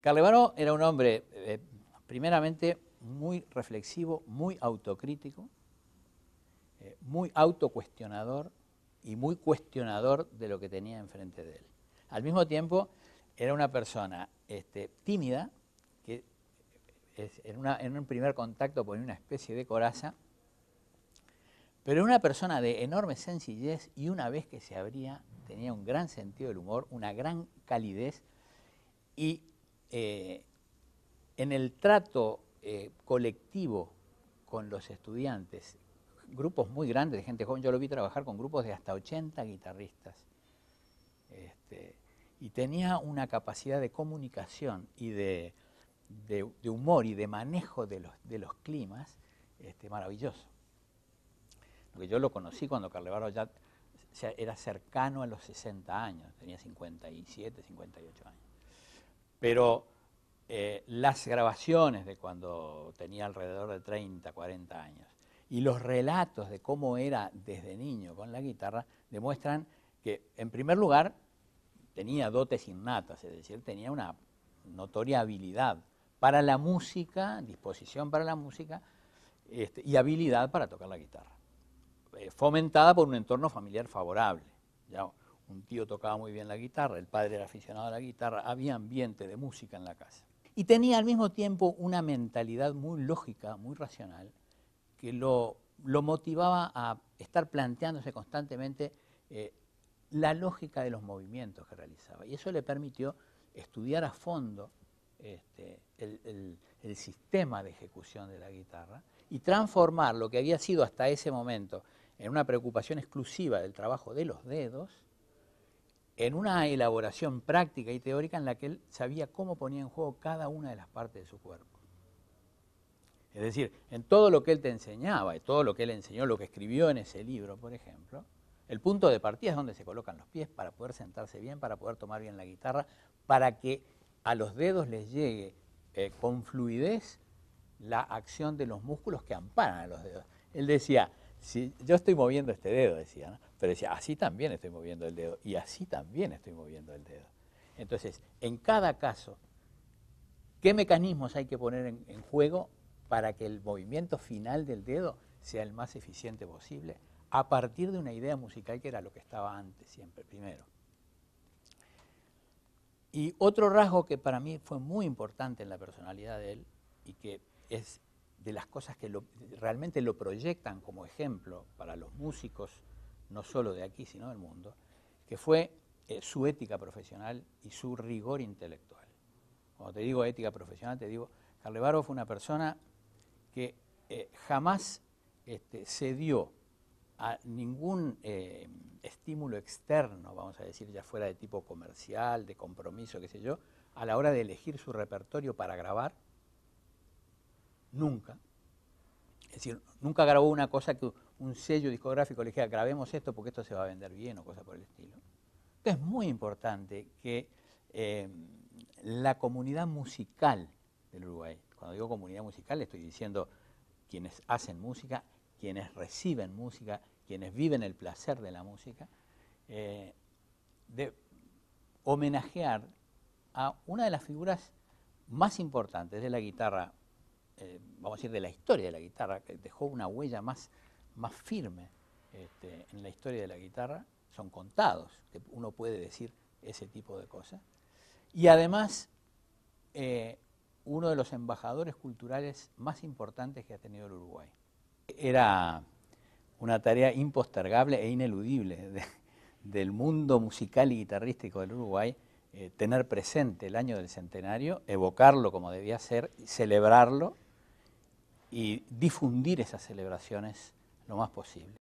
Carlevaro era un hombre, eh, primeramente, muy reflexivo, muy autocrítico, eh, muy autocuestionador y muy cuestionador de lo que tenía enfrente de él. Al mismo tiempo, era una persona este, tímida, que eh, es, en, un primer contacto ponía una especie de coraza, pero una persona de enorme sencillez y una vez que se abría tenía un gran sentido del humor, una gran calidez y eh, en el trato eh, colectivo con los estudiantes, grupos muy grandes de gente joven, yo lo vi trabajar con grupos de hasta 80 guitarristas, este, y tenía una capacidad de comunicación y de, humor y de manejo de los, climas este, maravilloso. Porque yo lo conocí cuando Carlevaro ya era cercano a los 60 años, tenía 57, 58 años. Pero eh, las grabaciones de cuando tenía alrededor de 30, 40 años y los relatos de cómo era desde niño con la guitarra demuestran que, en primer lugar, tenía dotes innatas, es decir, tenía una notoria habilidad para la música, disposición para la música este, y habilidad para tocar la guitarra, eh, fomentada por un entorno familiar favorable un tío tocaba muy bien la guitarra, el padre era aficionado a la guitarra, había ambiente de música en la casa. Y tenía al mismo tiempo una mentalidad muy lógica, muy racional, que lo, motivaba a estar planteándose constantemente eh, la lógica de los movimientos que realizaba. Y eso le permitió estudiar a fondo este, el sistema de ejecución de la guitarra y transformar lo que había sido hasta ese momento en una preocupación exclusiva del trabajo de los dedos en una elaboración práctica y teórica en la que él sabía cómo ponía en juego cada una de las partes de su cuerpo. Es decir, en todo lo que él te enseñaba, y todo lo que él enseñó, lo que escribió en ese libro, por ejemplo, el punto de partida es donde se colocan los pies para poder sentarse bien, para poder tomar bien la guitarra, para que a los dedos les llegue eh, con fluidez la acción de los músculos que amparan a los dedos. Él decía, yo estoy moviendo este dedo, decía, pero decía, así también estoy moviendo el dedo y así también estoy moviendo el dedo. Entonces, en cada caso, ¿qué mecanismos hay que poner en, en juego para que el movimiento final del dedo sea el más eficiente posible? A partir de una idea musical que era lo que estaba antes, siempre, primero. Y otro rasgo que para mí fue muy importante en la personalidad de él y que es de las cosas que realmente lo proyectan como ejemplo para los músicos, no solo de aquí, sino del mundo, que fue eh, su ética profesional y su rigor intelectual. Cuando te digo ética profesional, te digo, Carlevaro fue una persona que eh, jamás este, cedió a ningún eh, estímulo externo, vamos a decir, ya fuera de tipo comercial, de compromiso, qué sé yo, a la hora de elegir su repertorio para grabar, nunca. Es decir, nunca grabó una cosa que un sello discográfico le dijera, grabemos esto porque esto se va a vender bien o cosas por el estilo. Entonces es muy importante que eh, la comunidad musical del Uruguay, cuando digo comunidad musical estoy diciendo quienes hacen música, quienes reciben música, quienes viven el placer de la música, eh, de homenajear a una de las figuras más importantes de la guitarra eh, vamos a decir, de la historia de la guitarra, que dejó una huella más, más firme este, en la historia de la guitarra, son contados, que uno puede decir ese tipo de cosas. Y además, eh, uno de los embajadores culturales más importantes que ha tenido el Uruguay. Era una tarea impostergable e ineludible del mundo musical y guitarrístico del Uruguay eh, tener presente el año del centenario, evocarlo como debía ser, celebrarlo y difundir esas celebraciones lo más posible.